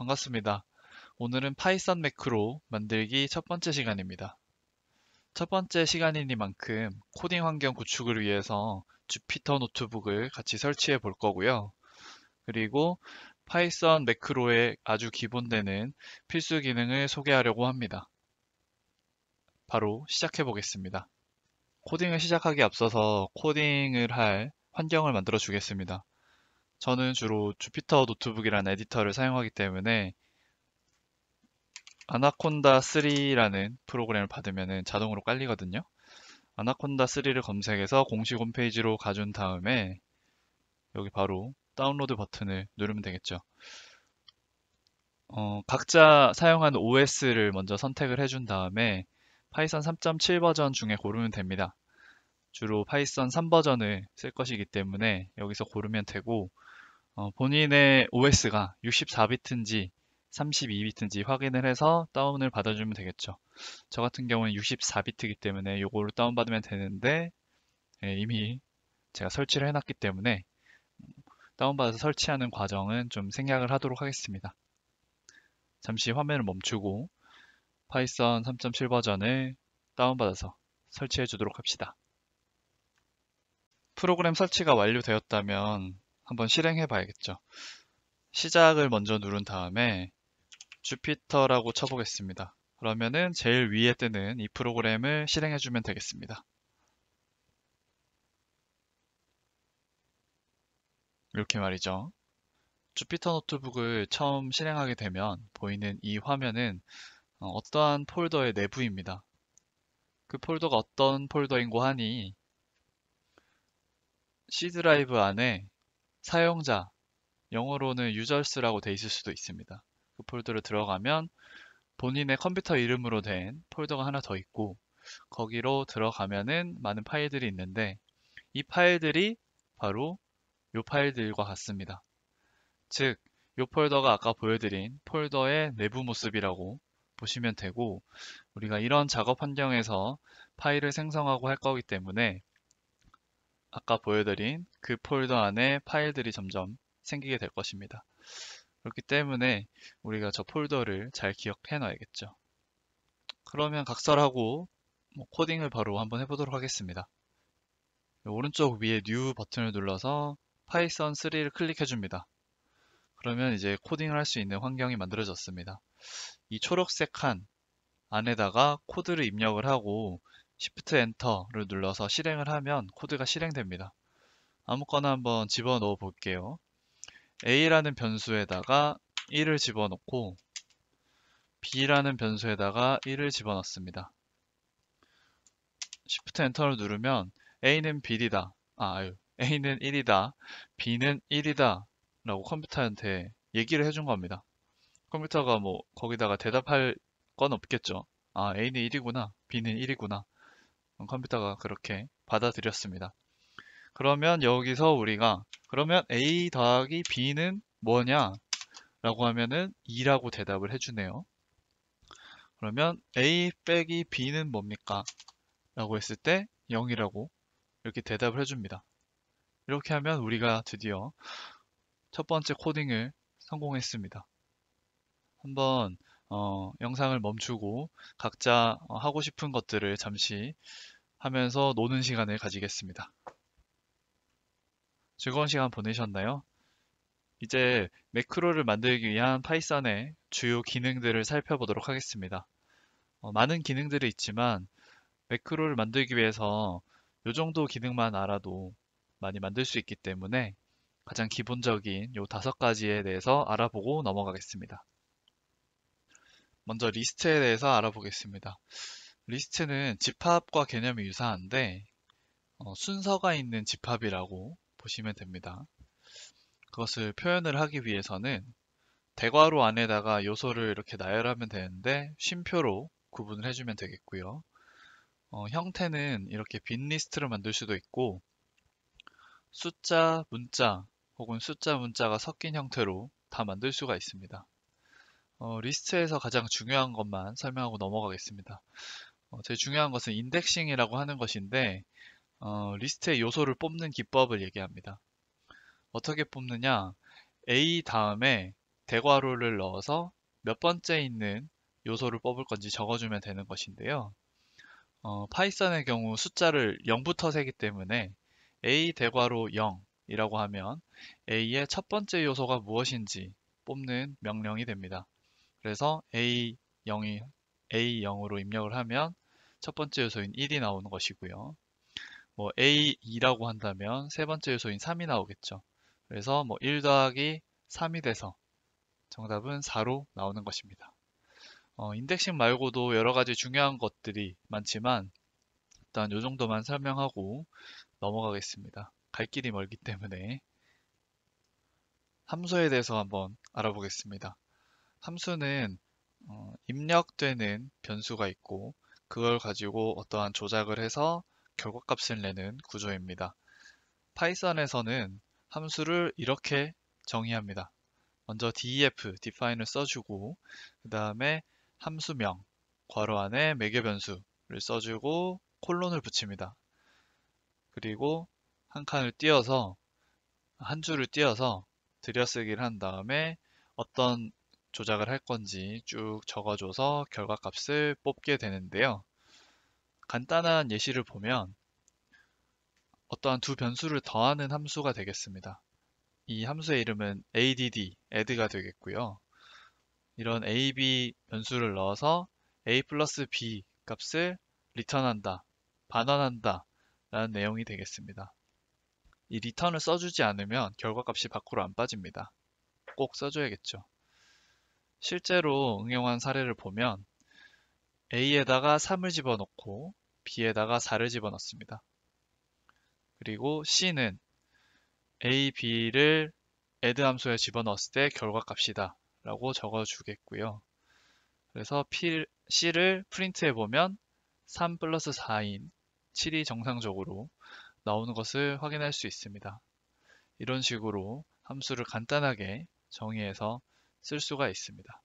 반갑습니다. 오늘은 파이썬 매크로 만들기 첫 번째 시간입니다. 첫 번째 시간이니만큼 코딩 환경 구축을 위해서 주피터 노트북을 같이 설치해 볼 거고요. 그리고 파이썬 매크로에 아주 기본되는 필수 기능을 소개하려고 합니다. 바로 시작해 보겠습니다. 코딩을 시작하기 앞서서 코딩을 할 환경을 만들어 주겠습니다. 저는 주로 주피터 노트북이라는 에디터를 사용하기 때문에 아나콘다 3라는 프로그램을 받으면 자동으로 깔리거든요. 아나콘다 3를 검색해서 공식 홈페이지로 가준 다음에 여기 바로 다운로드 버튼을 누르면 되겠죠. 어, 각자 사용한 OS를 먼저 선택을 해준 다음에 파이썬 3.7 버전 중에 고르면 됩니다. 주로 파이썬 3버전을 쓸 것이기 때문에 여기서 고르면 되고 어, 본인의 OS가 64비트인지 32비트인지 확인을 해서 다운을 받아주면 되겠죠. 저 같은 경우는 64비트이기 때문에 이거를 다운받으면 되는데 예, 이미 제가 설치를 해놨기 때문에 다운받아서 설치하는 과정은 좀 생략을 하도록 하겠습니다. 잠시 화면을 멈추고 파이썬 3.7 버전을 다운받아서 설치해 주도록 합시다. 프로그램 설치가 완료되었다면 한번 실행해 봐야겠죠. 시작을 먼저 누른 다음에 주피터라고 쳐보겠습니다. 그러면은 제일 위에 뜨는 이 프로그램을 실행해 주면 되겠습니다. 이렇게 말이죠. 주피터 노트북을 처음 실행하게 되면 보이는 이 화면은 어, 어떠한 폴더의 내부입니다. 그 폴더가 어떤 폴더인고 하니 C 드라이브 안에 사용자, 영어로는 users라고 돼 있을 수도 있습니다. 그 폴더를 들어가면 본인의 컴퓨터 이름으로 된 폴더가 하나 더 있고 거기로 들어가면은 많은 파일들이 있는데 이 파일들이 바로 요 파일들과 같습니다. 즉, 요 폴더가 아까 보여드린 폴더의 내부 모습이라고 보시면 되고 우리가 이런 작업 환경에서 파일을 생성하고 할 거기 때문에 아까 보여드린 그 폴더 안에 파일들이 점점 생기게 될 것입니다. 그렇기 때문에 우리가 저 폴더를 잘 기억해 놔야겠죠. 그러면 각설하고 뭐 코딩을 바로 한번 해보도록 하겠습니다. 오른쪽 위에 New 버튼을 눌러서 파이썬 3를 클릭해 줍니다. 그러면 이제 코딩을 할 수 있는 환경이 만들어졌습니다. 이 초록색 칸 안에다가 코드를 입력을 하고 Shift e n 를 눌러서 실행을 하면 코드가 실행됩니다. 아무거나 한번 집어넣어 볼게요. a라는 변수에다가 1을 집어넣고 b라는 변수에다가 1을 집어넣습니다. Shift e n 를 누르면 a는 b이다. 아, 아유, a는 1이다. b는 1이다. 라고 컴퓨터한테 얘기를 해준 겁니다. 컴퓨터가 뭐 거기다가 대답할 건 없겠죠. 아, a는 1이구나. b는 1이구나. 어, 컴퓨터가 그렇게 받아들였습니다. 그러면 여기서 우리가 그러면 a 더하기 b는 뭐냐 라고 하면은 2라고 대답을 해주네요. 그러면 a 빼기 b는 뭡니까? 라고 했을 때 0이라고 이렇게 대답을 해줍니다. 이렇게 하면 우리가 드디어 첫 번째 코딩을 성공했습니다. 한번 어, 영상을 멈추고 각자 어, 하고 싶은 것들을 잠시 하면서 노는 시간을 가지겠습니다. 즐거운 시간 보내셨나요? 이제 매크로를 만들기 위한 파이썬의 주요 기능들을 살펴보도록 하겠습니다. 어, 많은 기능들이 있지만 매크로를 만들기 위해서 이 정도 기능만 알아도 많이 만들 수 있기 때문에 가장 기본적인 요 다섯 가지에 대해서 알아보고 넘어가겠습니다. 먼저 리스트에 대해서 알아보겠습니다. 리스트는 집합과 개념이 유사한데 어, 순서가 있는 집합이라고 보시면 됩니다. 그것을 표현을 하기 위해서는 대괄호 안에다가 요소를 이렇게 나열하면 되는데 쉼표로 구분을 해주면 되겠고요. 어, 형태는 이렇게 빈 리스트를 만들 수도 있고 숫자, 문자 혹은 숫자, 문자가 섞인 형태로 다 만들 수가 있습니다. 어, 리스트에서 가장 중요한 것만 설명하고 넘어가겠습니다. 어, 제일 중요한 것은 인덱싱이라고 하는 것인데 어, 리스트의 요소를 뽑는 기법을 얘기합니다. 어떻게 뽑느냐? A 다음에 대괄호를 넣어서 몇 번째 있는 요소를 뽑을 건지 적어주면 되는 것인데요. 어, 파이썬의 경우 숫자를 0부터 세기 때문에 A 대괄호 0이라고 하면 A의 첫 번째 요소가 무엇인지 뽑는 명령이 됩니다. 그래서 A0이 A0으로 입력을 하면 첫 번째 요소인 1이 나오는 것이고요. 뭐 A2라고 한다면 세 번째 요소인 3이 나오겠죠. 그래서 뭐 1 더하기 3이 돼서 정답은 4로 나오는 것입니다. 어, 인덱싱 말고도 여러 가지 중요한 것들이 많지만 일단 요 정도만 설명하고 넘어가겠습니다. 갈 길이 멀기 때문에 함수에 대해서 한번 알아보겠습니다. 함수는 어, 입력되는 변수가 있고 그걸 가지고 어떠한 조작을 해서 결과값을 내는 구조입니다. 파이썬에서는 함수를 이렇게 정의합니다. 먼저 def, define을 써주고 그 다음에 함수명, 괄호 안에 매개 변수를 써주고 콜론을 붙입니다. 그리고 한 칸을 띄어서 한 줄을 띄어서 들여쓰기를 한 다음에 어떤 조작을 할 건지 쭉 적어줘서 결과값을 뽑게 되는데요. 간단한 예시를 보면 어떠한 두 변수를 더하는 함수가 되겠습니다. 이 함수의 이름은 add, add가 되겠고요. 이런 ab 변수를 넣어서 a 플러스 b 값을 리턴한다, 반환한다 라는 내용이 되겠습니다. 이 리턴을 써주지 않으면 결과값이 밖으로 안 빠집니다. 꼭 써줘야겠죠. 실제로 응용한 사례를 보면 A에다가 3을 집어넣고 B에다가 4를 집어넣습니다. 그리고 C는 A, B를 add 함수에 집어넣었을 때 결과값이다 라고 적어주겠고요. 그래서 C를 프린트해보면 3 플러스 4인 7이 정상적으로 나오는 것을 확인할 수 있습니다. 이런 식으로 함수를 간단하게 정의해서 쓸 수가 있습니다.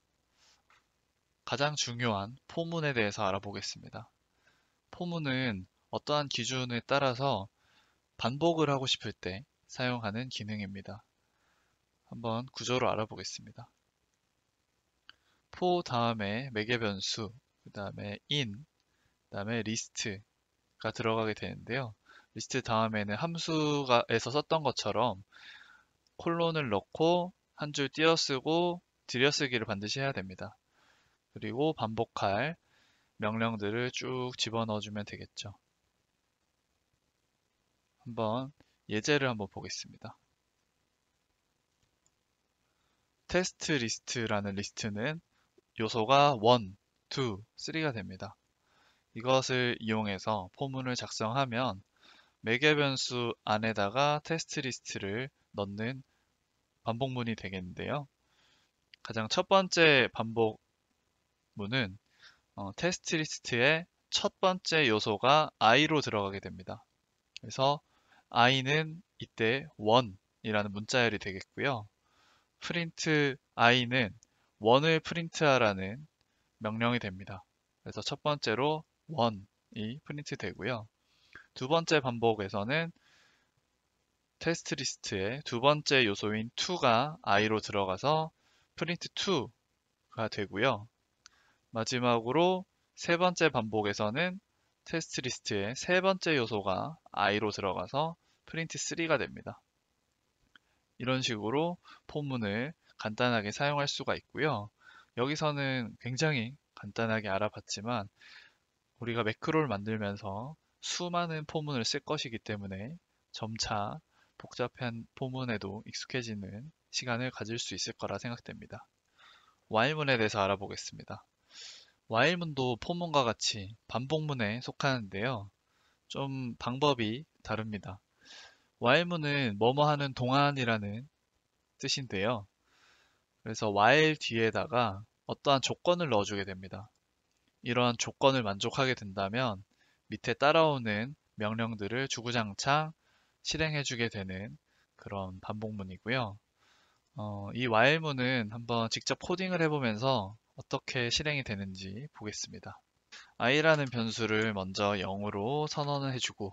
가장 중요한 포문에 대해서 알아보겠습니다. 포문은 어떠한 기준에 따라서 반복을 하고 싶을 때 사용하는 기능입니다. 한번 구조를 알아보겠습니다. 포 다음에 매개 변수, 그 다음에 in, 그 다음에 리스트가 들어가게 되는데요. 리스트 다음에는 함수에서 썼던 것처럼 콜론을 넣고 한줄 띄어쓰고 들여쓰기를 반드시 해야 됩니다. 그리고 반복할 명령들을 쭉 집어넣어 주면 되겠죠. 한번 예제를 한번 보겠습니다. 테스트 리스트라는 리스트는 요소가 1, 2, 3가 됩니다. 이것을 이용해서 포문을 작성하면 매개 변수 안에다가 테스트 리스트를 넣는 반복문이 되겠는데요. 가장 첫 번째 반복문은 어, 테스트 리스트의 첫 번째 요소가 i로 들어가게 됩니다. 그래서 i는 이때 1이라는 문자열이 되겠고요. 프린트 i는 1을 프린트하라는 명령이 됩니다. 그래서 첫 번째로 1이 프린트 되고요. 두 번째 반복에서는 테스트 리스트의 두 번째 요소인 2가 i로 들어가서 프린트 to가 되고요. 마지막으로 세 번째 반복에서는 테스트 리스트의 세 번째 요소가 i로 들어가서 프린트 3가 됩니다. 이런 식으로 포문을 간단하게 사용할 수가 있고요. 여기서는 굉장히 간단하게 알아봤지만 우리가 매크로를 만들면서 수많은 포문을 쓸 것이기 때문에 점차 복잡한 포문에도 익숙해지는 시간을 가질 수 있을 거라 생각됩니다. 와일문에 대해서 알아보겠습니다. 와일문도 포문과 같이 반복문에 속하는데요. 좀 방법이 다릅니다. 와일문은 뭐뭐 하는 동안이라는 뜻인데요. 그래서 와일 뒤에다가 어떠한 조건을 넣어주게 됩니다. 이러한 조건을 만족하게 된다면 밑에 따라오는 명령들을 주구장창 실행해주게 되는 그런 반복문이고요. 어, 이 while문은 한번 직접 코딩을 해보면서 어떻게 실행이 되는지 보겠습니다. i라는 변수를 먼저 0으로 선언을 해주고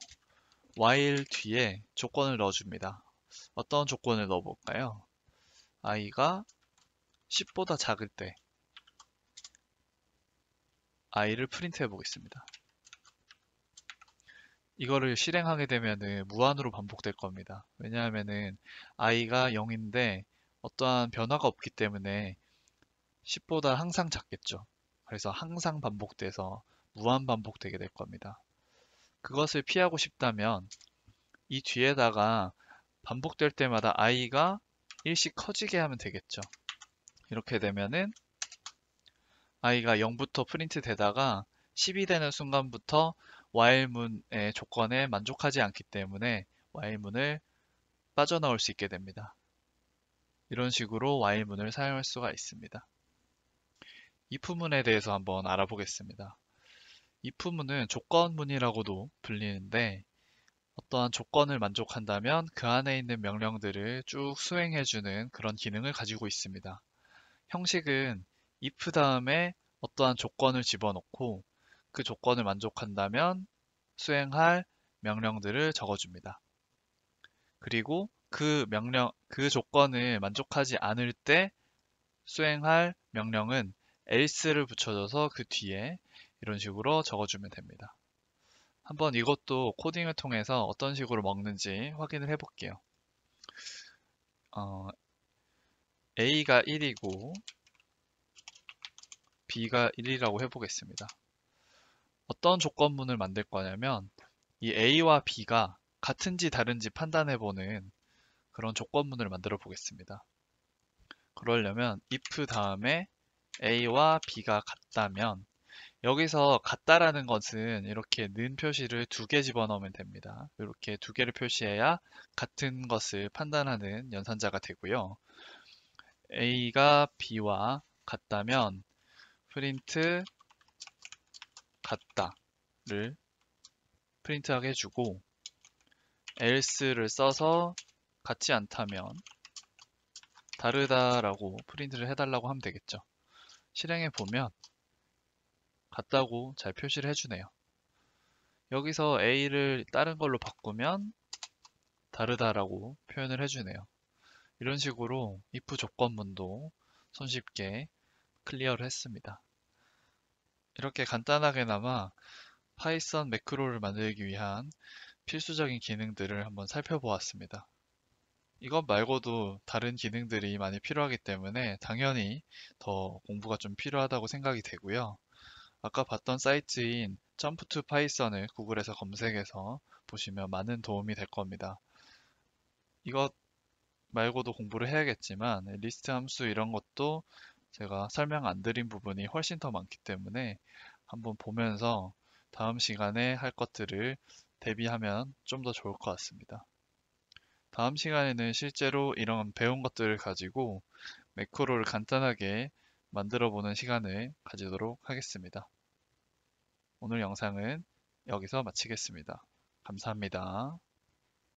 while 뒤에 조건을 넣어줍니다. 어떤 조건을 넣어볼까요? i가 10보다 작을 때 i를 프린트해 보겠습니다. 이거를 실행하게 되면은 무한으로 반복될 겁니다. 왜냐하면은 i가 0인데 어떠한 변화가 없기 때문에 10보다 항상 작겠죠. 그래서 항상 반복돼서 무한 반복되게 될 겁니다. 그것을 피하고 싶다면 이 뒤에다가 반복될 때마다 i가 1씩 커지게 하면 되겠죠. 이렇게 되면은 i가 0부터 프린트 되다가 10이 되는 순간부터 while문의 조건에 만족하지 않기 때문에 while문을 빠져나올 수 있게 됩니다. 이런 식으로 while문을 사용할 수가 있습니다. if문에 대해서 한번 알아보겠습니다. if문은 조건문이라고도 불리는데 어떠한 조건을 만족한다면 그 안에 있는 명령들을 쭉 수행해주는 그런 기능을 가지고 있습니다. 형식은 if 다음에 어떠한 조건을 집어넣고 그 조건을 만족한다면 수행할 명령들을 적어줍니다. 그리고 그 명령, 그 조건을 만족하지 않을 때 수행할 명령은 else를 붙여줘서 그 뒤에 이런 식으로 적어주면 됩니다. 한번 이것도 코딩을 통해서 어떤 식으로 먹는지 확인을 해볼게요. 어, A가 1이고 B가 1이라고 해보겠습니다. 어떤 조건문을 만들 거냐면 이 A와 B가 같은지 다른지 판단해 보는 그런 조건문을 만들어 보겠습니다. 그러려면 if 다음에 A와 B가 같다면 여기서 같다라는 것은 이렇게 는 표시를 두 개 집어넣으면 됩니다. 이렇게 두 개를 표시해야 같은 것을 판단하는 연산자가 되고요. A가 B와 같다면 프린트 같다를 프린트하게 해주고 else를 써서 같지 않다면 다르다라고 프린트를 해달라고 하면 되겠죠. 실행해 보면 같다고 잘 표시를 해주네요. 여기서 A를 다른 걸로 바꾸면 다르다라고 표현을 해주네요. 이런 식으로 if 조건문도 손쉽게 클리어를 했습니다. 이렇게 간단하게나마 파이썬 매크로를 만들기 위한 필수적인 기능들을 한번 살펴보았습니다. 이것 말고도 다른 기능들이 많이 필요하기 때문에 당연히 더 공부가 좀 필요하다고 생각이 되고요. 아까 봤던 사이트인 점프 투 파이썬을 구글에서 검색해서 보시면 많은 도움이 될 겁니다. 이것 말고도 공부를 해야겠지만 리스트 함수 이런 것도 제가 설명 안 드린 부분이 훨씬 더 많기 때문에 한번 보면서 다음 시간에 할 것들을 대비하면 좀 더 좋을 것 같습니다. 다음 시간에는 실제로 이런 배운 것들을 가지고 매크로를 간단하게 만들어 보는 시간을 가지도록 하겠습니다. 오늘 영상은 여기서 마치겠습니다. 감사합니다.